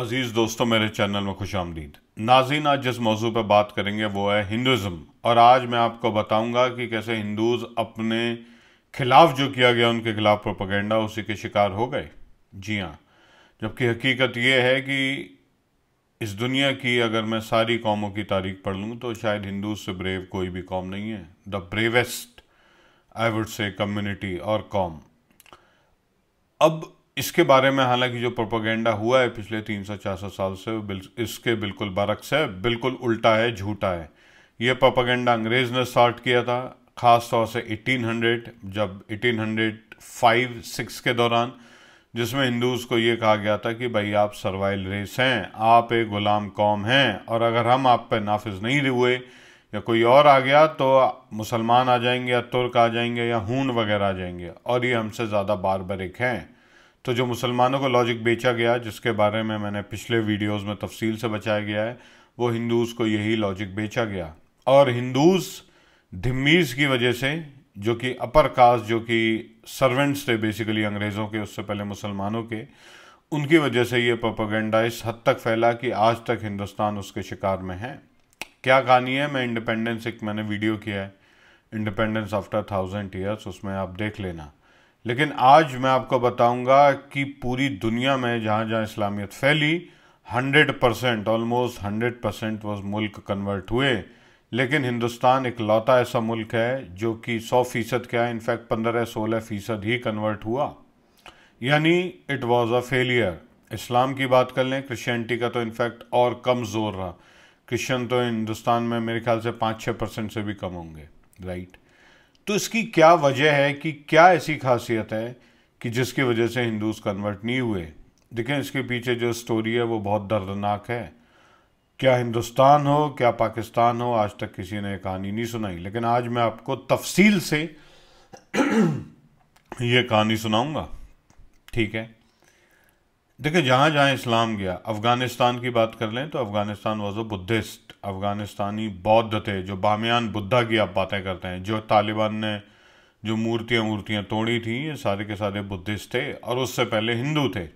अजीज़ दोस्तों मेरे चैनल में खुश आमदीद नाजीन आज जिस मौजू पर बात करेंगे वो है हिंदुज़म और आज मैं आपको बताऊंगा कि कैसे हिंदूज़ अपने खिलाफ जो किया गया उनके खिलाफ प्रोपागेंडा उसी के शिकार हो गए जी हाँ जबकि हकीकत यह है कि इस दुनिया की अगर मैं सारी कौमों की तारीख पढ़ लूँ तो शायद हिंदू से ब्रेव कोई भी कौम नहीं है the bravest I would say community और कौम अब इसके बारे में हालांकि जो प्रोपोगेंडा हुआ है पिछले तीन सौ चार सौ साल से इसके बिल्कुल बरक्स है बिल्कुल उल्टा है झूठा है ये प्रोपोगेंडा अंग्रेज़ ने स्टार्ट किया था ख़ास तौर से 1800 जब 1805 सिक्स के दौरान जिसमें हिंदूज़ को ये कहा गया था कि भाई आप सर्वाइल रेस हैं आप एक ग़ुलाम कौम हैं और अगर हम आप पर नाफिज नहीं हुए या कोई और आ गया तो मुसलमान आ जाएंगे या तुर्क आ जाएंगे या हून वगैरह आ जाएंगे और ये हमसे ज़्यादा बारबरिक हैं तो जो मुसलमानों को लॉजिक बेचा गया जिसके बारे में मैंने पिछले वीडियोस में तफसील से बचाया गया है वो हिंदूज़ को यही लॉजिक बेचा गया और हिंदूज़ धिम्मीज़ की वजह से जो कि अपर कास्ट जो कि सर्वेंट्स थे बेसिकली अंग्रेज़ों के उससे पहले मुसलमानों के उनकी वजह से ये प्रोपागेंडा इस हद तक फैला कि आज तक हिंदुस्तान उसके शिकार में है क्या कहानी है मैं इंडिपेंडेंस एक मैंने वीडियो किया है इंडिपेंडेंस आफ्टर थाउजेंड ईयर्स उसमें आप देख लेना लेकिन आज मैं आपको बताऊंगा कि पूरी दुनिया में जहाँ जहाँ इस्लामियत फैली 100 परसेंट ऑलमोस्ट हंड्रेड परसेंट वो मुल्क कन्वर्ट हुए लेकिन हिंदुस्तान एक लौता ऐसा मुल्क है जो कि 100 फीसद क्या है इनफैक्ट 15-16 फीसद ही कन्वर्ट हुआ यानी इट वाज अ फेलियर इस्लाम की बात कर लें क्रिश्चियनिटी का तो इनफैक्ट और कम जोर रहा क्रिश्चियन तो हिंदुस्तान में मेरे ख्याल से पाँच छः परसेंट से भी कम होंगे राइट right? तो इसकी क्या वजह है कि क्या ऐसी खासियत है कि जिसकी वजह से हिंदूज कन्वर्ट नहीं हुए देखें इसके पीछे जो स्टोरी है वो बहुत दर्दनाक है क्या हिंदुस्तान हो क्या पाकिस्तान हो आज तक किसी ने कहानी नहीं सुनाई लेकिन आज मैं आपको तफसील से ये कहानी सुनाऊंगा ठीक है देखिए जहाँ जहाँ इस्लाम गया अफ़गानिस्तान की बात कर लें तो अफ़गानिस्तान वॉज अ बुद्धिस्ट अफ़गानिस्तानी बौद्ध थे जो बामियान बुद्धा की आप बातें करते हैं जो तालिबान ने जो मूर्तियाँ मूर्तियाँ तोड़ी थी ये सारे के सारे बुद्धिस्ट थे और उससे पहले हिंदू थे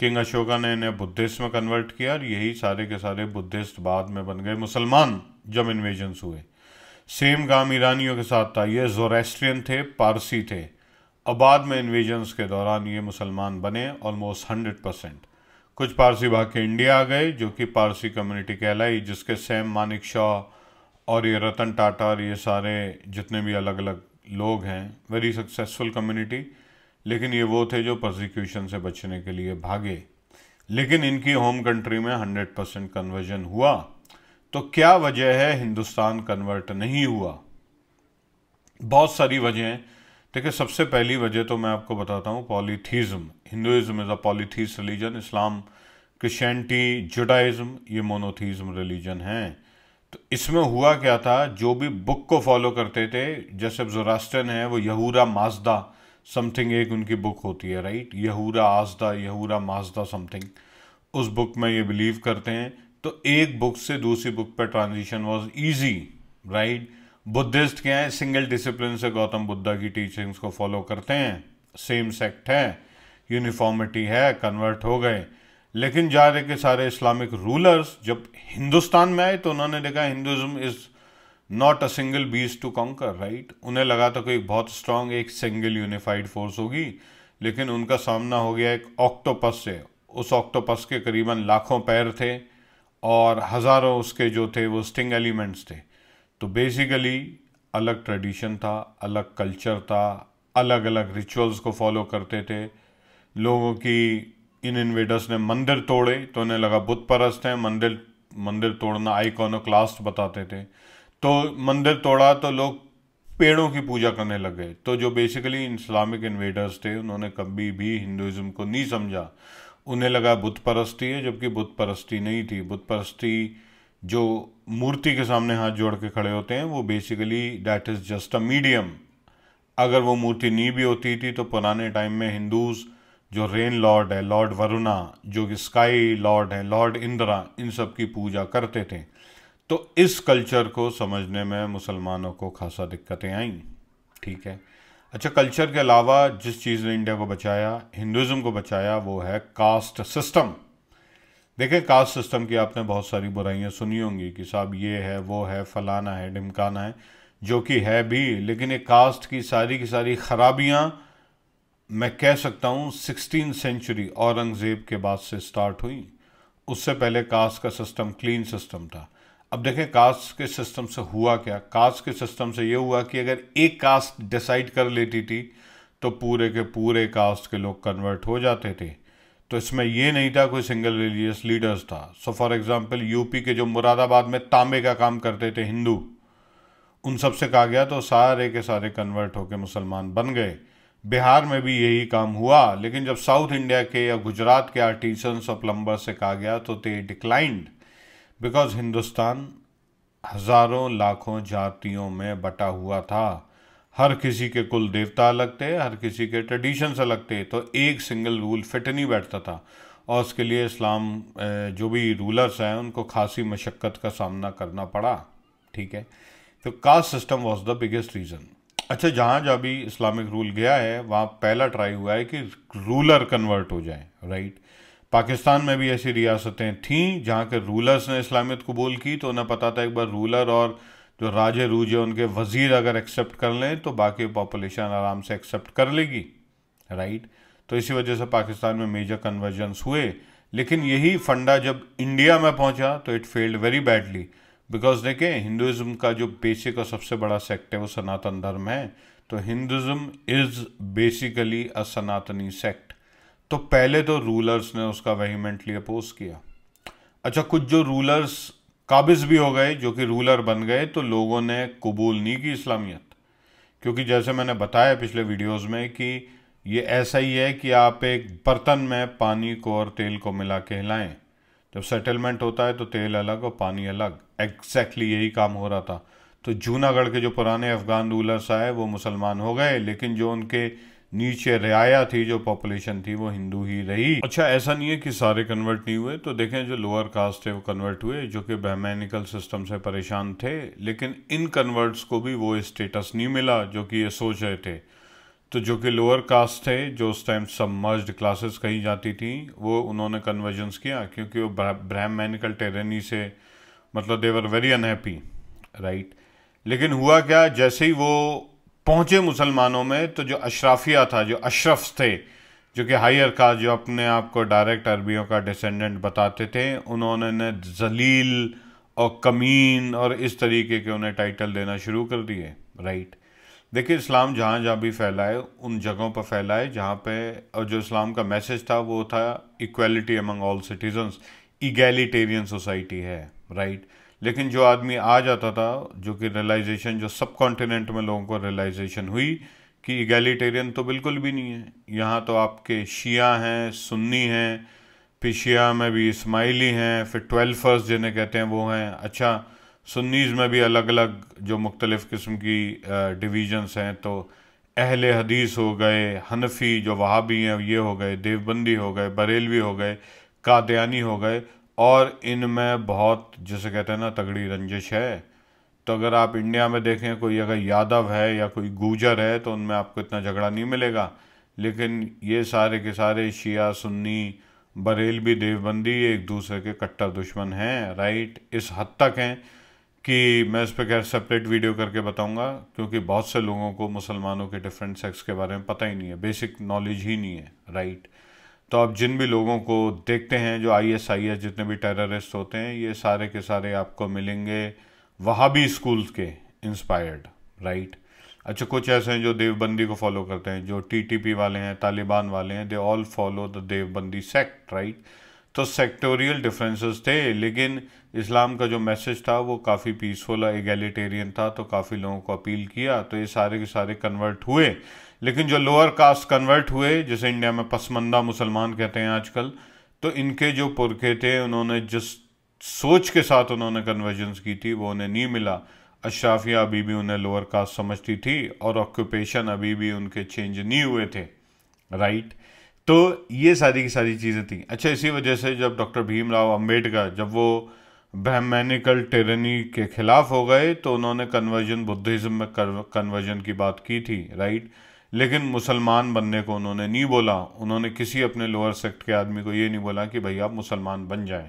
किंग अशोका ने इन्हें बुद्धिस्ट में कन्वर्ट किया और यही सारे के सारे बुद्धिस्ट बाद में बन गए मुसलमान जब इन्वेजन्स हुए सेम काम ईरानियों के साथ था ये जोरेस्ट्रियन थे पारसी थे और बाद में इन्वेजन्स के दौरान ये मुसलमान बने ऑलमोस्ट हंड्रेड परसेंट कुछ पारसी भाग के इंडिया आ गए जो कि पारसी कम्युनिटी कहलाई जिसके सैम मानिक शाह और ये रतन टाटा और ये सारे जितने भी अलग अलग लोग हैं वेरी सक्सेसफुल कम्युनिटी लेकिन ये वो थे जो प्रोसिक्यूशन से बचने के लिए भागे लेकिन इनकी होम कंट्री में हंड्रेड परसेंट कन्वर्जन हुआ तो क्या वजह है हिंदुस्तान कन्वर्ट नहीं हुआ बहुत सारी वजह देखिए सबसे पहली वजह तो मैं आपको बताता हूँ polytheism Hinduism is a polytheist religion इस्लाम क्रिश्चियनिटी जुडाइज़म ये मोनोथीज़म रिलीजन हैं तो इसमें हुआ क्या था जो भी बुक को फॉलो करते थे जैसे जोरास्टन है वो यहूरा माजदा समथिंग एक उनकी बुक होती है राइट यहूरा आजदा यहूरा माजदा समथिंग उस बुक में ये बिलीव करते हैं तो एक बुक से दूसरी बुक पर transition was easy right Buddhist क्या है सिंगल डिसिप्लिन से गौतम बुद्धा की टीचिंग्स को फॉलो करते हैं सेम सेक्ट है यूनिफॉर्मिटी है कन्वर्ट हो गए लेकिन जा रहे के सारे इस्लामिक रूलर्स जब हिंदुस्तान में आए तो उन्होंने देखा Hinduism is not a single beast to conquer right उन्हें लगा था कोई बहुत स्ट्रांग एक सिंगल यूनिफाइड फोर्स होगी लेकिन उनका सामना हो गया एक ऑक्टोपस से उस ऑक्टोपस के करीबन लाखों पैर थे और हज़ारों उसके जो थे वो स्टिंग एलिमेंट्स थे तो बेसिकली अलग ट्रेडिशन था अलग कल्चर था अलग अलग रिचुअल्स को फॉलो करते थे लोगों की इन इन्वेडर्स ने मंदिर तोड़े तो उन्हें लगा बुत परस्त हैं मंदिर मंदिर तोड़ना क्लास्ट बताते थे तो मंदिर तोड़ा तो लोग पेड़ों की पूजा करने लग गए तो जो बेसिकली इस्लामिक इन्वेडर्स थे उन्होंने कभी भी हिंदुज़म को नहीं समझा उन्हें लगा बुत परस्ती है जबकि बुत परस्ती नहीं थी बुत परस्ती जो मूर्ति के सामने हाथ जोड़ के खड़े होते हैं वो basically that is just a medium अगर वो मूर्ति नहीं भी होती थी तो पुराने टाइम में हिंदूज़ जो रेन लॉर्ड है लॉर्ड वरुणा जो कि स्काई लॉर्ड है लॉर्ड इंद्रा इन सब की पूजा करते थे तो इस कल्चर को समझने में मुसलमानों को खासा दिक्कतें आईं ठीक है अच्छा कल्चर के अलावा जिस चीज़ ने इंडिया को बचाया हिंदुज़म को बचाया वो है कास्ट सिस्टम देखें कास्ट सिस्टम की आपने बहुत सारी बुराइयाँ सुनी होंगी कि साहब ये है वो है फलाना है ढिमकाना है जो कि है भी लेकिन एक कास्ट की सारी की सारी खराबियाँ मैं कह सकता हूँ सिक्सटीन सेंचुरी औरंगज़ेब के बाद से स्टार्ट हुई उससे पहले कास्ट का सिस्टम क्लीन सिस्टम था अब देखें कास्ट के सिस्टम से हुआ क्या कास्ट के सिस्टम से ये हुआ कि अगर एक कास्ट डिसाइड कर लेती थी तो पूरे के पूरे कास्ट के लोग कन्वर्ट हो जाते थे तो इसमें ये नहीं था कोई सिंगल रिलीजियस लीडर्स था सो फॉर एग्जांपल यूपी के जो मुरादाबाद में तांबे का काम करते थे हिंदू उन सब से कहा गया तो सारे के सारे कन्वर्ट होकर मुसलमान बन गए बिहार में भी यही काम हुआ लेकिन जब साउथ इंडिया के या गुजरात के आर्टिसंस और प्लम्बर से कहा गया तो दे डिक्लाइंड बिकॉज हिंदुस्तान हज़ारों लाखों जातियों में बटा हुआ था हर किसी के कुल देवता अलग थे हर किसी के ट्रेडिशंस अलग थे तो एक सिंगल रूल फिट नहीं बैठता था और उसके लिए इस्लाम जो भी रूलर्स हैं उनको खासी मशक्क़त का सामना करना पड़ा ठीक है तो caste system was the biggest reason अच्छा जहाँ जहाँ भी इस्लामिक रूल गया है वहाँ पहला ट्राई हुआ है कि रूलर कन्वर्ट हो जाए राइट पाकिस्तान में भी ऐसी रियासतें थीं जहाँ के रूलर्स ने इस्लामियत कबूल की तो उन्हें पता था एक बार रूलर और जो राजे रूजे उनके वज़ीर अगर एक्सेप्ट कर लें तो बाकी पॉपुलेशन आराम से एक्सेप्ट कर लेगी राइट तो इसी वजह से पाकिस्तान में मेजर कन्वर्जेंस हुए लेकिन यही फंडा जब इंडिया में पहुंचा तो it failed very badly because देखें हिंदुज़म का जो बेसिक और सबसे बड़ा सेक्ट है वो सनातन धर्म है तो हिंदुज़म इज़ बेसिकली अ सनातनी सेक्ट तो पहले तो रूलर्स ने उसका वहीमेंटली अपोज किया अच्छा कुछ जो रूलर्स काबिज भी हो गए जो कि रूलर बन गए तो लोगों ने कबूल नहीं की इस्लामियत क्योंकि जैसे मैंने बताया पिछले वीडियोस में कि ये ऐसा ही है कि आप एक बर्तन में पानी को और तेल को मिला के हिलाएं जब सेटलमेंट होता है तो तेल अलग और पानी अलग एग्जैक्टली exactly यही काम हो रहा था तो जूनागढ़ के जो पुराने अफ़गान रूलर्स आए वो मुसलमान हो गए लेकिन जो उनके नीचे रियाया थी जो पॉपुलेशन थी वो हिंदू ही रही अच्छा ऐसा नहीं है कि सारे कन्वर्ट नहीं हुए तो देखें जो लोअर कास्ट है वो कन्वर्ट हुए जो कि बहमैनिकल सिस्टम से परेशान थे लेकिन इन कन्वर्ट्स को भी वो स्टेटस नहीं मिला जो कि ये सोच रहे थे तो जो कि लोअर कास्ट थे जो उस टाइम मर्ज क्लासेस कही जाती थी वो उन्होंने कन्वर्जेंस किया क्योंकि वो ब्रह्मैनिकल टेरेनी से मतलब देवर वेरी अनहैप्पी राइट लेकिन हुआ क्या जैसे ही वो पहुँचे मुसलमानों में तो जो अशराफिया था जो अशरफ थे जो कि हायर का जो अपने आप को डायरेक्ट अरबियों का डिसेंडेंट बताते थे उन्होंने जलील और कमीन और इस तरीके के उन्हें टाइटल देना शुरू कर दिए राइट देखिए इस्लाम जहाँ जहाँ भी फैलाए उन जगहों पर फैलाए जहाँ पे और जो इस्लाम का मैसेज था वो था equality among all citizens egalitarian society है राइट right? लेकिन जो आदमी आ जाता था जो कि रियलाइजेशन जो सब कॉन्टिनेंट में लोगों को रियलाइजेशन हुई कि इगैलीटेरियन तो बिल्कुल भी नहीं है यहाँ तो आपके शिया हैं सुन्नी हैं फिर शिया में भी इसमाइली हैं फिर ट्वेल्फर्स जिन्हें कहते हैं वो हैं अच्छा सुन्नीज़ में भी अलग अलग जो मुख्तलिफ़ किस्म की डिवीजन्स हैं तो अहल हदीस हो गए हनफी जो वहाँ भी हैं ये हो गए देवबंदी हो गए बरेलवी हो गए कादयानी हो गए और इनमें बहुत जैसे कहते हैं ना तगड़ी रंजिश है तो अगर आप इंडिया में देखें कोई अगर यादव है या कोई गुजर है तो उनमें आपको इतना झगड़ा नहीं मिलेगा लेकिन ये सारे के सारे शिया सुन्नी बरेल भी देवबंदी एक दूसरे के कट्टर दुश्मन हैं राइट इस हद तक हैं कि मैं इस पर खैर सेपरेट वीडियो करके बताऊंगा क्योंकि बहुत से लोगों को मुसलमानों के डिफरेंट सेक्स के बारे में पता ही नहीं है बेसिक नॉलेज ही नहीं है राइट तो आप जिन भी लोगों को देखते हैं जो आई एस आई एस जितने भी टेररिस्ट होते हैं ये सारे के सारे आपको मिलेंगे वहाँ भी स्कूल्स के इंस्पायर्ड राइट अच्छा कुछ ऐसे हैं जो देवबंदी को फॉलो करते हैं जो टी टी पी वाले हैं तालिबान वाले हैं they all follow the Deobandi sect right तो सेक्टोरियल डिफरेंसेस थे लेकिन इस्लाम का जो मैसेज था वो काफ़ी पीसफुल और एगेलिटेरियन था तो काफ़ी लोगों को अपील किया तो ये सारे के सारे कन्वर्ट हुए लेकिन जो लोअर कास्ट कन्वर्ट हुए जैसे इंडिया में पसमंदा मुसलमान कहते हैं आजकल तो इनके जो पुरखे थे उन्होंने जिस सोच के साथ उन्होंने कन्वर्जेंस की थी वो उन्हें नहीं मिला अशराफिया अभी भी उन्हें लोअर कास्ट समझती थी और ऑक्यूपेशन अभी भी उनके चेंज नहीं हुए थे राइट तो ये सारी की सारी चीज़ें थी अच्छा इसी वजह से जब डॉक्टर भीमराव अंबेडकर जब वो ब्रह्मेनिकल टेरनी के खिलाफ हो गए तो उन्होंने कन्वर्जन बुद्धिज़्म में कन्वर्जन की बात की थी राइट लेकिन मुसलमान बनने को उन्होंने नहीं बोला उन्होंने किसी अपने लोअर सेक्ट के आदमी को ये नहीं बोला कि भाई आप मुसलमान बन जाएं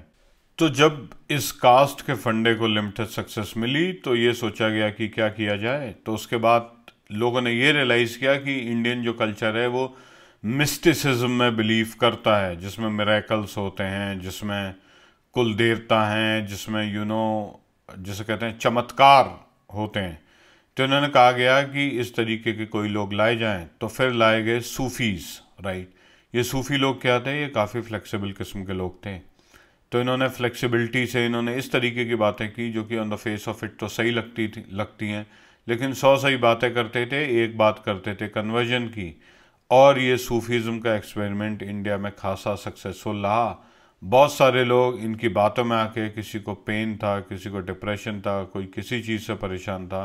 तो जब इस कास्ट के फंडे को लिमिटेड सक्सेस मिली तो ये सोचा गया कि क्या किया जाए तो उसके बाद लोगों ने ये रियलाइज़ किया कि इंडियन जो कल्चर है वो मिस्टिसिज्म में बिलीव करता है जिसमें मेरेकल्स होते हैं जिसमें कुल देवता हैं जिसमें यू you नो know, जिसे कहते हैं चमत्कार होते हैं तो इन्होंने कहा गया कि इस तरीके के कोई लोग लाए जाएं तो फिर लाए गए सूफ़ीज़ राइट ये सूफ़ी लोग क्या थे ये काफ़ी फ्लेक्सिबल किस्म के लोग थे तो इन्होंने फ्लेक्सिबिलिटी से इन्होंने इस तरीके की बातें की जो कि on the face of it तो सही लगती थी लगती हैं लेकिन सौ सही बातें करते थे एक बात करते थे कन्वर्जन की और ये सूफीज़म का एक्सपेरिमेंट इंडिया में खासा सक्सेसफुल रहा बहुत सारे लोग इनकी बातों में आके किसी को पेन था किसी को डिप्रेशन था कोई किसी चीज़ से परेशान था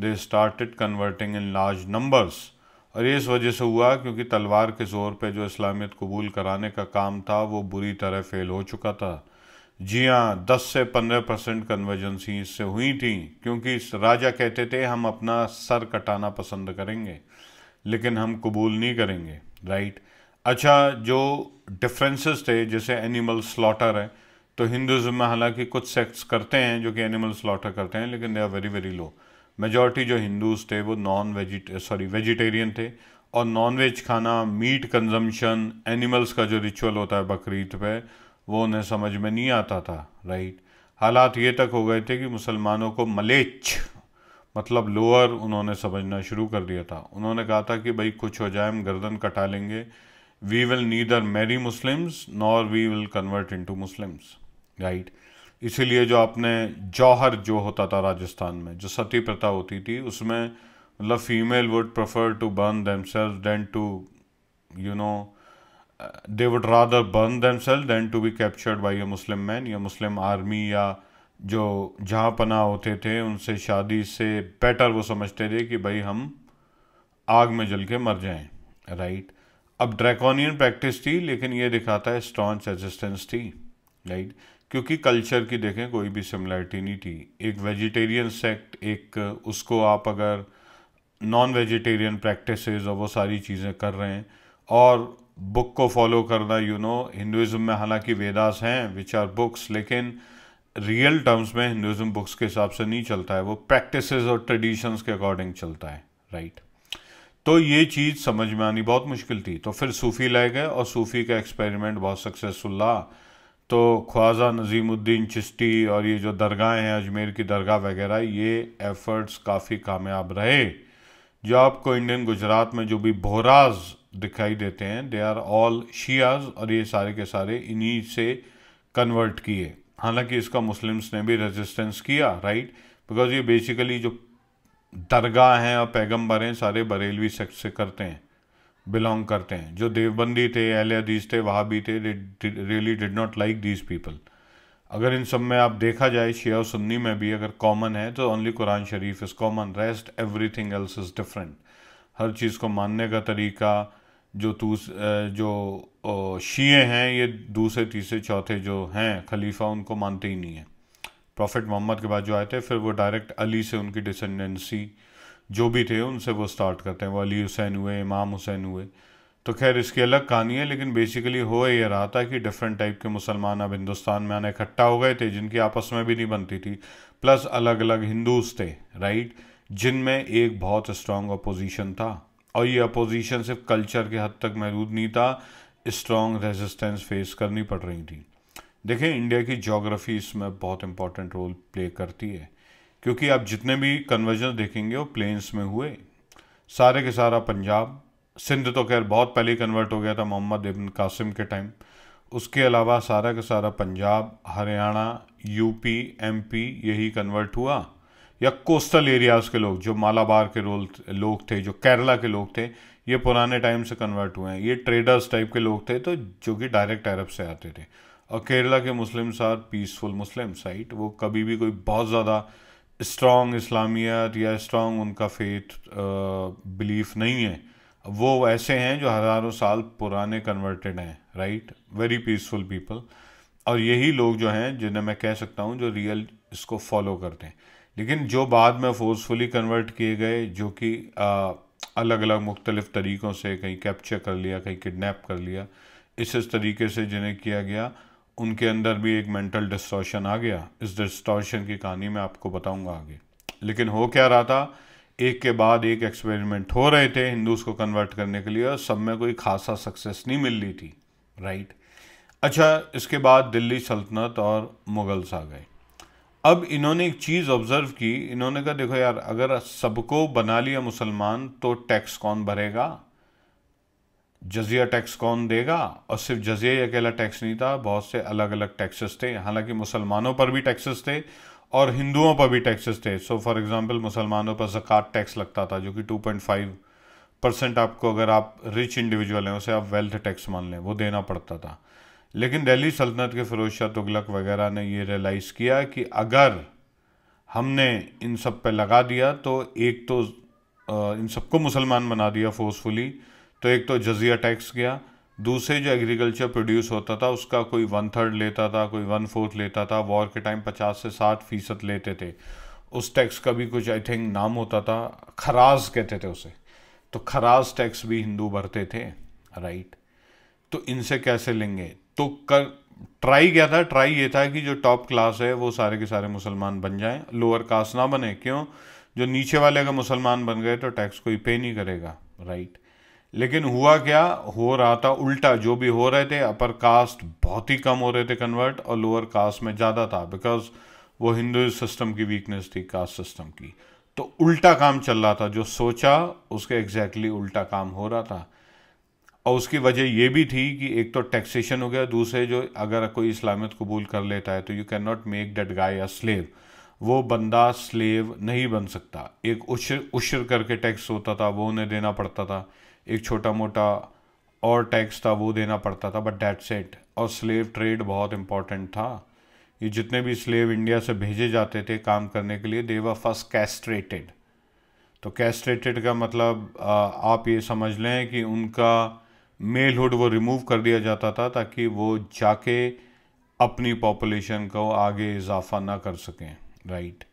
they started converting in large numbers और ये इस वजह से हुआ क्योंकि तलवार के ज़ोर पे जो इस्लामियत कबूल कराने का काम था वो बुरी तरह फेल हो चुका था जी हाँ दस से पंद्रह परसेंट कन्वर्जेंसी इससे हुई थी क्योंकि राजा कहते थे हम अपना सर कटाना पसंद करेंगे लेकिन हम कबूल नहीं करेंगे राइट अच्छा जो डिफरेंसेस थे जैसे एनिमल स्लॉटर है तो हिंदुज़म में हालांकि कुछ सेक्ट्स करते हैं जो कि एनिमल स्लॉटर करते हैं लेकिन they are very very low majority जो हिंदूज थे वो नॉन वेजिट सॉरी वेजिटेरियन थे और नॉन वेज खाना मीट कंजम्पशन एनिमल्स का जो रिचुअल होता है बकरीद पे वो उन्हें समझ में नहीं आता था राइट हालात ये तक हो गए थे कि मुसलमानों को मलेच मतलब लोअर उन्होंने समझना शुरू कर दिया था उन्होंने कहा था कि भाई कुछ हो जाए हम गर्दन कटा लेंगे we will neither marry Muslims nor we will convert into Muslims right इसीलिए जो आपने जौहर जो होता था राजस्थान में जो सती प्रथा होती थी उसमें मतलब female would prefer to burn themselves than to you know they would rather burn themselves than to be captured by a Muslim man या मुस्लिम आर्मी या जो जहाँ पना होते थे उनसे शादी से बेटर वो समझते थे कि भाई हम आग में जल के मर जाएं राइट अब ड्रैकोनियन प्रैक्टिस थी लेकिन ये दिखाता है स्ट्रॉन्च रेजिस्टेंस थी राइट क्योंकि कल्चर की देखें कोई भी सिमिलरिटी नहीं थी एक वेजिटेरियन सेक्ट एक उसको आप अगर नॉन वेजिटेरियन प्रैक्टिस और वो सारी चीज़ें कर रहे हैं और बुक को फॉलो करना यू नो हिंदुज़म में हालांकि वेदास हैं विच आर बुक्स लेकिन रियल टर्म्स में हिंदुज़म बुक्स के हिसाब से नहीं चलता है वो प्रैक्टिस और ट्रेडिशंस के अकॉर्डिंग चलता है राइट तो ये चीज़ समझ में आनी बहुत मुश्किल थी तो फिर सूफ़ी लाए गए और सूफ़ी का एक्सपेरिमेंट बहुत सक्सेसफुल रहा तो ख्वाजा नज़ीमुद्दीन चिश्ती और ये जो दरगाहें हैं अजमेर की दरगाह वगैरह ये एफ़र्ट्स काफ़ी कामयाब रहे जो आपको इंडियन गुजरात में जो भी बोहराज दिखाई देते हैं दे आर ऑल शियाज और ये सारे के सारे इन्हीं से कन्वर्ट किए हालांकि इसका मुस्लिम्स ने भी रेजिस्टेंस किया राइट बिकॉज ये बेसिकली जो दरगाह हैं और पैगम्बर हैं सारे बरेलवी सेक्ट से करते हैं बिलोंग करते हैं जो देवबंदी थे अहल हदीस थे वहाँ भी थे really did not like these people अगर इन सब में आप देखा जाए शिया और सुन्नी में भी अगर कॉमन है तो only Quran Sharif is common rest everything else is different हर चीज़ को मानने का तरीका जो तूस जो शीए हैं ये दूसरे तीसरे चौथे जो हैं खलीफा उनको मानते ही नहीं हैं प्रॉफिट मोहम्मद के बाद जो आए थे फिर वो डायरेक्ट अली से उनकी डिसेंडेंसी जो भी थे उनसे वो स्टार्ट करते हैं वो अली हुसैन हुए इमाम हुसैन हुए तो खैर इसकी अलग कहानी है लेकिन बेसिकली हो ये रहा था कि डिफरेंट टाइप के मुसलमान अब हिंदुस्तान में आने इकट्ठा हो गए थे जिनकी आपस में भी नहीं बनती थी प्लस अलग अलग हिंदूज थे राइट जिनमें एक बहुत स्ट्रांग अपोजिशन था और ये अपोजिशन सिर्फ कल्चर के हद तक महदूद नहीं था स्ट्रांग रेजिस्टेंस फेस करनी पड़ रही थी देखें इंडिया की जोग्राफी इसमें बहुत इंपॉर्टेंट रोल प्ले करती है क्योंकि आप जितने भी कन्वर्जन देखेंगे वो प्लेन्स में हुए सारे के सारा पंजाब सिंध तो खैर बहुत पहले कन्वर्ट हो गया था मोहम्मद इबन कासिम के टाइम उसके अलावा सारा का सारा पंजाब हरियाणा यूपी एमपी यही कन्वर्ट हुआ या कोस्टल एरियाज़ के लोग जो मालाबार के रोल लोग थे जो केरला के लोग थे ये पुराने टाइम से कन्वर्ट हुए हैं ये ट्रेडर्स टाइप के लोग थे तो जो कि डायरेक्ट अरब से आते थे और केरला के Muslims are peaceful Muslim site वो कभी भी कोई बहुत ज़्यादा स्ट्रॉन्ग इस्लामियत या स्ट्रॉन्ग उनका फेथ बिलीफ नहीं है वो ऐसे हैं जो हज़ारों साल पुराने कन्वर्टेड हैं राइट वेरी पीसफुल पीपल और यही लोग जो हैं जिन्हें मैं कह सकता हूँ जो रियल इसको फॉलो करते हैं लेकिन जो बाद में फोर्सफुली कन्वर्ट किए गए जो कि अलग अलग मुख्तलिफ तरीक़ों से कहीं कैप्चर कर लिया कहीं किडनैप कर लिया इस इस तरीके से जिन्हें किया गया उनके अंदर भी एक मेंटल डिस्टॉर्शन आ गया इस डिस्टॉर्शन की कहानी मैं आपको बताऊंगा आगे लेकिन हो क्या रहा था एक के बाद एक एक्सपेरिमेंट हो रहे थे हिंदूज को कन्वर्ट करने के लिए और सब में कोई खासा सक्सेस नहीं मिल रही थी राइट अच्छा इसके बाद दिल्ली सल्तनत और मुगल्स आ गए अब इन्होंने एक चीज़ ऑब्जर्व की इन्होंने कहा देखो यार अगर सबको बना लिया मुसलमान तो टैक्स कौन भरेगा जजिया टैक्स कौन देगा और सिर्फ जजिया ही अकेला टैक्स नहीं था बहुत से अलग अलग टैक्सेस थे हालांकि मुसलमानों पर भी टैक्सेस थे और हिंदुओं पर भी टैक्सेस थे सो फॉर एग्जांपल मुसलमानों पर जक़ात टैक्स लगता था जो कि 2.5 परसेंट आपको अगर आप रिच इंडिविजुअल हैं उसे आप वेल्थ टैक्स मान लें वो देना पड़ता था लेकिन दिल्ली सल्तनत के फिरोज शाह तुगलक वगैरह ने ये रियलाइज़ किया कि अगर हमने इन सब पे लगा दिया तो एक तो इन सबको मुसलमान बना दिया फोर्सफुली तो एक तो जजिया टैक्स गया दूसरे जो एग्रीकल्चर प्रोड्यूस होता था उसका कोई वन थर्ड लेता था कोई वन फोर्थ लेता था वॉर के टाइम पचास से साठ फीसद लेते थे उस टैक्स का भी कुछ आई थिंक नाम होता था खराज कहते थे उसे तो खराज टैक्स भी हिंदू भरते थे राइट तो इनसे कैसे लेंगे तो कर ट्राई क्या था ट्राई ये था कि जो टॉप क्लास है वो सारे के सारे मुसलमान बन जाएं लोअर कास्ट ना बने क्यों जो नीचे वाले अगर मुसलमान बन गए तो टैक्स कोई पे नहीं करेगा राइट लेकिन हुआ क्या हो रहा था उल्टा जो भी हो रहे थे अपर कास्ट बहुत ही कम हो रहे थे कन्वर्ट और लोअर कास्ट में ज़्यादा था बिकॉज वो हिंदू सिस्टम की वीकनेस थी कास्ट सिस्टम की तो उल्टा काम चल रहा था जो सोचा उसके एग्जैक्टली exactly उल्टा काम हो रहा था और उसकी वजह यह भी थी कि एक तो टैक्सेशन हो गया दूसरे जो अगर कोई इस्लामियत कबूल कर लेता है तो you can not make that guy a slave वो बंदा स्लेव नहीं बन सकता एक उशर उशर करके टैक्स होता था वो उन्हें देना पड़ता था एक छोटा मोटा और टैक्स था वो देना पड़ता था बट डैट्स इट और स्लेव ट्रेड बहुत इम्पॉर्टेंट था ये जितने भी स्लेव इंडिया से भेजे जाते थे काम करने के लिए देवर फर्स्ट कैस्ट्रेटेड तो कैस्ट्रेटेड का मतलब आप ये समझ लें कि उनका मेलहुड वो रिमूव कर दिया जाता था ताकि वो जाके अपनी पॉपुलेशन को आगे इजाफा ना कर सकें राइट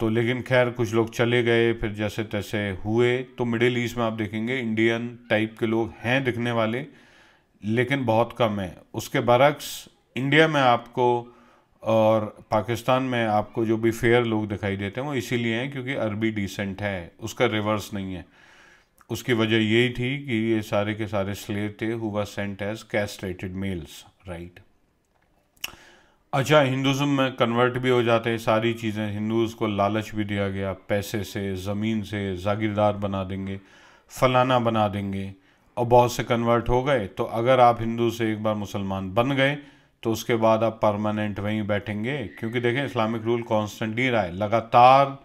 तो लेकिन खैर कुछ लोग चले गए फिर जैसे तैसे हुए तो मिडिल ईस्ट में आप देखेंगे इंडियन टाइप के लोग हैं दिखने वाले लेकिन बहुत कम है उसके बरक्स इंडिया में आपको और पाकिस्तान में आपको जो भी फेयर लोग दिखाई देते हैं वो इसीलिए हैं क्योंकि अरबी डिसेंट है उसका रिवर्स नहीं है उसकी वजह यही थी कि ये सारे के सारे स्लेव थे हुआ sent as castrated males right अच्छा हिंदुज़म में कन्वर्ट भी हो जाते हैं सारी चीज़ें हिंदूज़ को लालच भी दिया गया पैसे से ज़मीन से जागीरदार बना देंगे फलाना बना देंगे और बहुत से कन्वर्ट हो गए तो अगर आप हिंदू से एक बार मुसलमान बन गए तो उसके बाद आप परमानेंट वहीं बैठेंगे क्योंकि देखें इस्लामिक रूल कॉन्स्टेंटली रहा है लगातार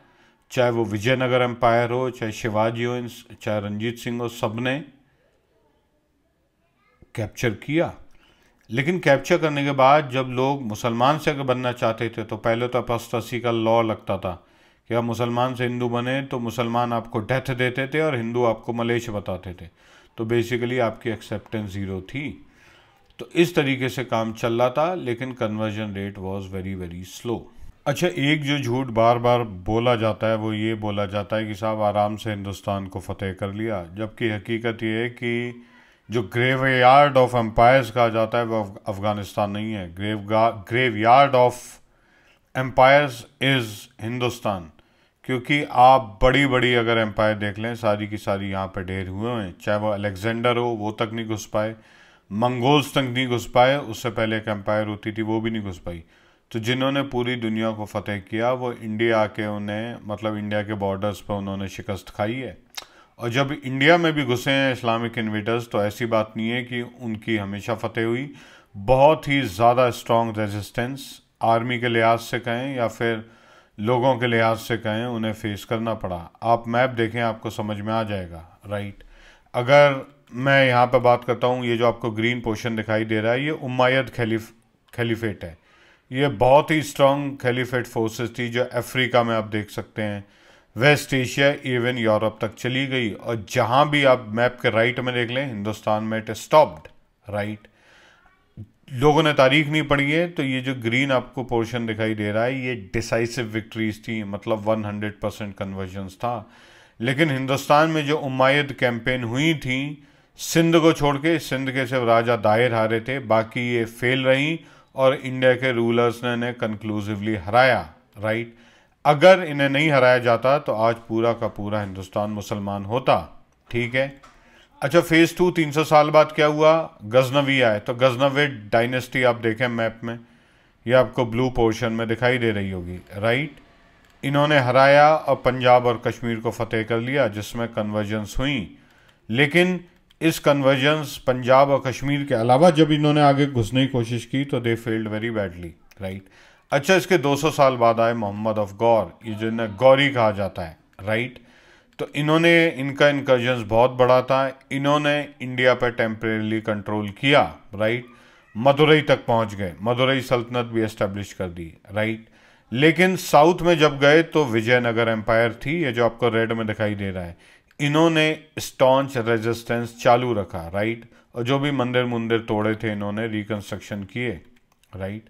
चाहे वो विजयनगर एम्पायर हो चाहे शिवाजी हो चाहे रंजीत सिंह हो सब ने कैप्चर किया लेकिन कैप्चर करने के बाद जब लोग मुसलमान से अगर बनना चाहते थे तो पहले तो अपस्तसी का लॉ लगता था कि आप मुसलमान से हिंदू बने तो मुसलमान आपको डेथ देते थे और हिंदू आपको मलेश बताते थे तो बेसिकली आपकी एक्सेप्टेंस ज़ीरो थी तो इस तरीके से काम चल रहा था लेकिन conversion rate was very very slow अच्छा एक जो झूठ बार बार बोला जाता है वो ये बोला जाता है कि साहब आराम से हिंदुस्तान को फतेह कर लिया जबकि हकीकत ये है कि जो ग्रेव यार्ड ऑफ एम्पायर्स कहा जाता है वो अफ़गानिस्तान नहीं है grave graveyard of empires is Hindustan क्योंकि आप बड़ी बड़ी अगर एम्पायर देख लें सारी की सारी यहाँ पर ढेर हुए हैं चाहे वो अलेक्जेंडर हो वो तक नहीं घुस पाए मंगोल्स तक नहीं घुस पाए उससे पहले एक एम्पायर होती थी वो भी नहीं घुस पाई तो जिन्होंने पूरी दुनिया को फतेह किया वो इंडिया के उन्हें मतलब इंडिया के बॉर्डर्स पर उन्होंने शिकस्त खाई है और जब इंडिया में भी घुसे हैं इस्लामिक इन्वेटर्स तो ऐसी बात नहीं है कि उनकी हमेशा फतेह हुई बहुत ही ज़्यादा स्ट्रॉन्ग रेजिस्टेंस आर्मी के लिहाज से कहें या फिर लोगों के लिहाज से कहें उन्हें फेस करना पड़ा आप मैप देखें आपको समझ में आ जाएगा राइट अगर मैं यहाँ पर बात करता हूँ ये जो आपको ग्रीन पोर्शन दिखाई दे रहा है ये उमायद खलीफ खलीफेट है ये बहुत ही स्ट्रॉन्ग खलीफेट फोर्सेस थी जो अफ्रीका में आप देख सकते हैं वेस्ट एशिया इवन यूरोप तक चली गई और जहां भी आप मैप के राइट में देख लें हिंदुस्तान में इट स्टॉप्ड राइट लोगों ने तारीख नहीं पढ़ी है तो ये जो ग्रीन आपको पोर्शन दिखाई दे रहा है ये डिसाइसिव विक्ट्रीज थी मतलब 100 परसेंट कन्वर्जन्स था लेकिन हिंदुस्तान में जो उमायद कैंपेन हुई थी सिंध को छोड़ के सिंध के सिर्फ राजा दायर हारे थे बाकी ये फेल रही और इंडिया के रूलर्स ने इन्हें कंक्लूसिवली हराया राइट अगर इन्हें नहीं हराया जाता तो आज पूरा का पूरा हिंदुस्तान मुसलमान होता ठीक है अच्छा फेज़ टू तीन सौ साल बाद क्या हुआ गजनवी आए तो गजनविड डायनेस्टी आप देखें मैप में यह आपको ब्लू पोर्शन में दिखाई दे रही होगी राइट इन्होंने हराया और पंजाब और कश्मीर को फतेह कर लिया जिसमें कन्वर्जेंस हुई लेकिन इस कन्वर्जेंस पंजाब और कश्मीर के अलावा जब इन्होंने आगे घुसने की कोशिश की तो they failed very badly right अच्छा इसके 200 साल बाद आए मोहम्मद ऑफ गौर ये जिन्हें गौरी कहा जाता है राइट तो इन्होंने इनका इनकर्जन बहुत बड़ा था इन्होंने इंडिया पर टेम्परेली कंट्रोल किया राइट मदुरई तक पहुंच गए मदुरई सल्तनत भी एस्टेब्लिश कर दी राइट लेकिन साउथ में जब गए तो विजयनगर एम्पायर थी ये जो आपको रेड में दिखाई दे रहा है इन्होंने स्टॉन्च रेजिस्टेंस चालू रखा राइट और जो भी मंदिर मुंदिर तोड़े थे इन्होंने रिकन्स्ट्रक्शन किए राइट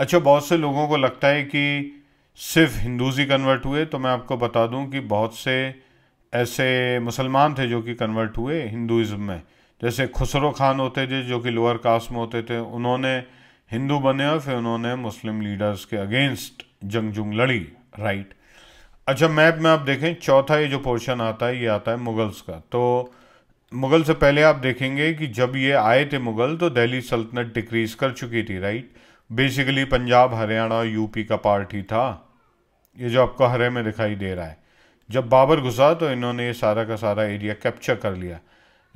अच्छा बहुत से लोगों को लगता है कि सिर्फ हिंदूज ही कन्वर्ट हुए तो मैं आपको बता दूं कि बहुत से ऐसे मुसलमान थे जो कि कन्वर्ट हुए हिंदुज़म में जैसे खुसरो खान होते थे जो कि लोअर कास्ट में होते थे उन्होंने हिंदू बने और फिर उन्होंने मुस्लिम लीडर्स के अगेंस्ट जंग जुंग लड़ी राइट अच्छा मैप में आप देखें चौथा ये जो पोर्शन आता है ये आता है मुगल्स का तो मुगल से पहले आप देखेंगे कि जब ये आए थे मुगल तो दिल्ली सल्तनत डिक्रीज कर चुकी थी right basically Punjab Haryana UP का पार्टी था ये जो आपको हरे में दिखाई दे रहा है जब बाबर घुसा तो इन्होंने ये सारा का सारा एरिया कैप्चर कर लिया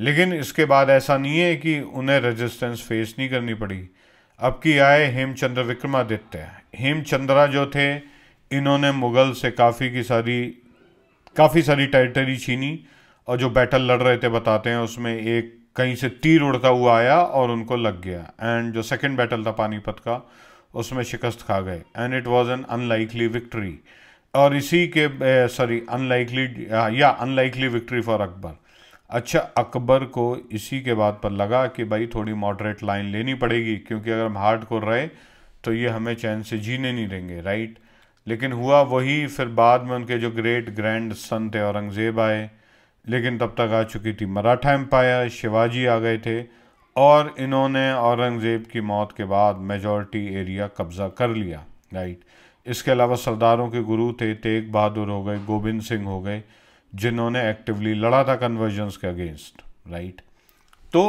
लेकिन इसके बाद ऐसा नहीं है कि उन्हें रेजिस्टेंस फेस नहीं करनी पड़ी अब की आए हेमचंद्र विक्रमादित्य हेमचंद्रा जो थे इन्होंने मुग़ल से काफ़ी की सारी काफ़ी सारी टेरिटरी छीनी और जो बैटल लड़ रहे थे बताते हैं उसमें एक कहीं से तीर उड़ता हुआ आया और उनको लग गया एंड जो सेकेंड बैटल था पानीपत का उसमें शिकस्त खा गए and it was an unlikely victory और इसी के सॉरी अनलाइकली हाँ, या अनलाइकली विक्ट्री फॉर अकबर अच्छा अकबर को इसी के बाद पर लगा कि भाई थोड़ी मॉडरेट लाइन लेनी पड़ेगी क्योंकि अगर हम हार्ड को रहे तो ये हमें चैन से जीने नहीं देंगे राइट लेकिन हुआ वही फिर बाद में उनके जो ग्रेट ग्रैंड सन थे औरंगज़ेब आए लेकिन तब तक आ चुकी थी मराठा एम्पायर शिवाजी आ गए थे और इन्होंने औरंगज़ेब की मौत के बाद मेजॉरिटी एरिया कब्ज़ा कर लिया राइट इसके अलावा सरदारों के गुरु थे तेग बहादुर हो गए गोविंद सिंह हो गए जिन्होंने एक्टिवली लड़ा था कन्वर्जन्स के अगेंस्ट राइट तो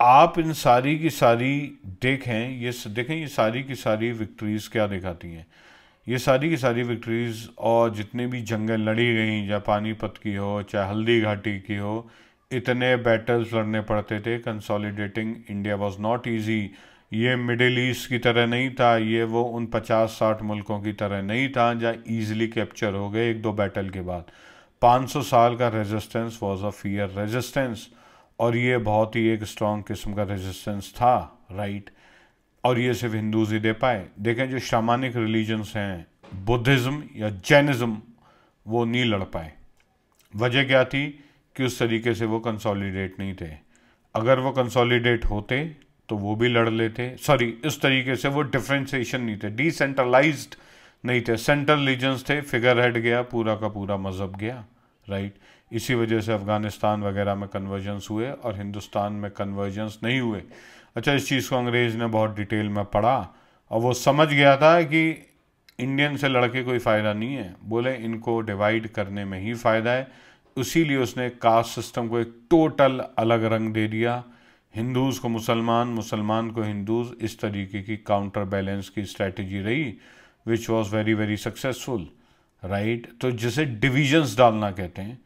आप इन सारी की सारी देखें ये देखें ये सारी की सारी विक्ट्रीज़ क्या दिखाती हैं ये सारी की सारी विक्ट्रीज़ और जितनी भी जंगें लड़ी गई चाहे पानीपत की हो चाहे हल्दी घाटी की हो इतने बैटल्स लड़ने पड़ते थे consolidating India was not easy ये मिडिल ईस्ट की तरह नहीं था ये वो उन पचास साठ मुल्कों की तरह नहीं था जहाँ ईजिली कैप्चर हो गए एक दो बैटल के बाद 500 साल का resistance was a fierce resistance और ये बहुत ही एक स्ट्रॉन्ग किस्म का रेजिस्टेंस था राइट और ये सिर्फ हिंदूज ही दे पाए देखें जो शामानिक रिलीजन्स हैं बुद्धिज़्म या जैनिज़्म वो नहीं लड़ पाए वजह क्या थी कि उस तरीके से वो कंसोलिडेट नहीं थे अगर वो कंसोलिडेट होते तो वो भी लड़ लेते सॉरी इस तरीके से वो डिफ्रेंसीशन नहीं थे डिसेंट्रलाइज नहीं थे सेंट्रल रिलीजन्स थे फिगर हेड गया पूरा का पूरा मज़हब गया राइट इसी वजह से अफ़गानिस्तान वगैरह में कन्वर्जन्स हुए और हिंदुस्तान में कन्वर्जन्स नहीं हुए अच्छा इस चीज़ को अंग्रेज़ ने बहुत डिटेल में पढ़ा और वो समझ गया था कि इंडियन से लड़के कोई फ़ायदा नहीं है बोले इनको डिवाइड करने में ही फ़ायदा है उसीलिए उसने कास्ट सिस्टम को एक टोटल अलग रंग दे दिया हिंदूज़ को मुसलमान मुसलमान को हिंदूज़ इस तरीके की काउंटर बैलेंस की स्ट्रैटेजी रही which was very very successful right तो जिसे डिविजन्स डालना कहते हैं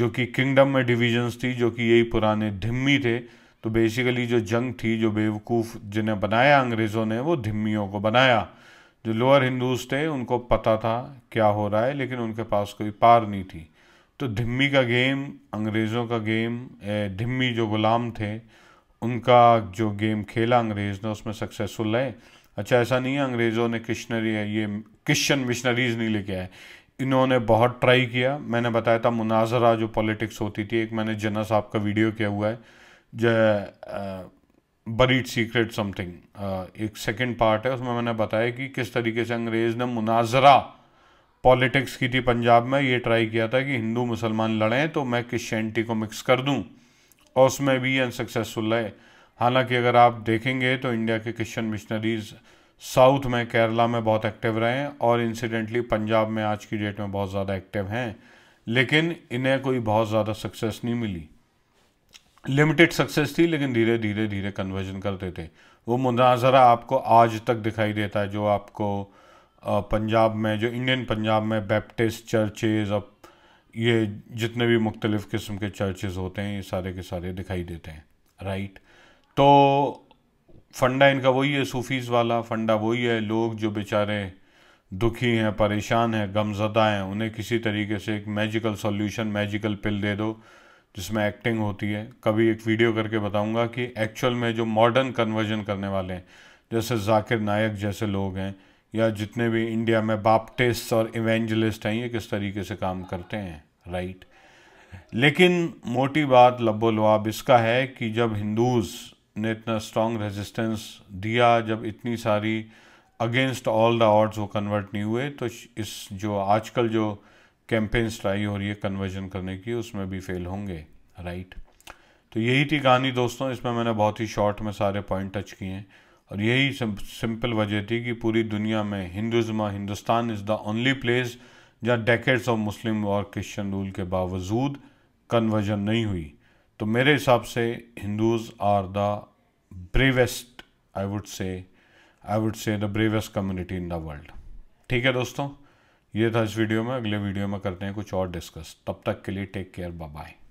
जो कि किंगडम में डिविजन्स थी जो कि यही पुराने धिम्मी थे तो बेसिकली जो जंग थी जो बेवकूफ़ जिन्हें बनाया अंग्रेज़ों ने वो धिम्मियों को बनाया जो लोअर हिंदूज थे उनको पता था क्या हो रहा है लेकिन उनके पास कोई पार नहीं थी तो धिम्मी का गेम अंग्रेज़ों का गेम धिम्मी जो ग़ुलाम थे उनका जो गेम खेला अंग्रेज़ ने उसमें सक्सेसफुल है अच्छा ऐसा नहीं है अंग्रेज़ों ने किशनरी ये क्रिश्चन मिशनरीज़ नहीं लेके आए इन्होंने बहुत ट्राई किया मैंने बताया था मुनाजरा जो पॉलिटिक्स होती थी एक मैंने जना साहब का वीडियो किया हुआ है बरीड सीक्रेट समथिंग एक सेकंड पार्ट है उसमें मैंने बताया कि किस तरीके से अंग्रेज़ ने मुनाजरा पॉलिटिक्स की थी पंजाब में ये ट्राई किया था कि हिंदू मुसलमान लड़ें तो मैं क्रिश्चैनिटी को मिक्स कर दूं और उसमें भी अनसक्सेसफुल है हालांकि अगर आप देखेंगे तो इंडिया के क्रिश्चियन मिशनरीज़ साउथ में केरला में बहुत एक्टिव रहे हैं और इंसिडेंटली पंजाब में आज की डेट में बहुत ज़्यादा एक्टिव हैं लेकिन इन्हें कोई बहुत ज़्यादा सक्सेस नहीं मिली लिमिटेड सक्सेस थी लेकिन धीरे धीरे धीरे कन्वर्जन करते थे वो मुनाजरा आपको आज तक दिखाई देता है जो आपको पंजाब में जो इंडियन पंजाब में बैप्टिस्ट चर्चेज और ये जितने भी मुख्तलिफ़ किस्म के चर्चेज होते हैं ये सारे के सारे दिखाई देते हैं राइट तो फंडा इनका वही है सूफीज़ वाला फंडा वही है लोग जो बेचारे दुखी हैं परेशान हैं गमजदा हैं उन्हें किसी तरीके से एक मैजिकल सॉल्यूशन मैजिकल पिल दे दो जिसमें एक्टिंग होती है कभी एक वीडियो करके बताऊंगा कि एक्चुअल में जो मॉडर्न कन्वर्जन करने वाले हैं जैसे जाकिर नायक जैसे लोग हैं या जितने भी इंडिया में बापटिस्ट और इवेंजलिस्ट हैं ये किस तरीके से काम करते हैं राइट लेकिन मोटी बात लबो लुआब इसका है कि जब हिंदूज़ ने इतना स्ट्रॉन्ग रेजिस्टेंस दिया जब इतनी सारी अगेंस्ट ऑल द ऑर्ड्स वो कन्वर्ट नहीं हुए तो इस जो आजकल जो कैंपेन्स ट्राई हो रही है कन्वर्जन करने की उसमें भी फेल होंगे राइट तो यही थी कहानी दोस्तों इसमें मैंने बहुत ही शॉर्ट में सारे पॉइंट टच किए हैं और यही सिंपल वजह थी कि पूरी दुनिया में Hinduism Hindustan is the only place जहाँ डेकेट्स ऑफ मुस्लिम और क्रिश्चियन रूल के बावजूद कन्वर्जन नहीं हुई तो मेरे हिसाब से Hindus are the bravest I would say I would say the bravest community in the world ठीक है दोस्तों ये था इस वीडियो में अगले वीडियो में करते हैं कुछ और डिस्कस तब तक के लिए टेक केयर बाय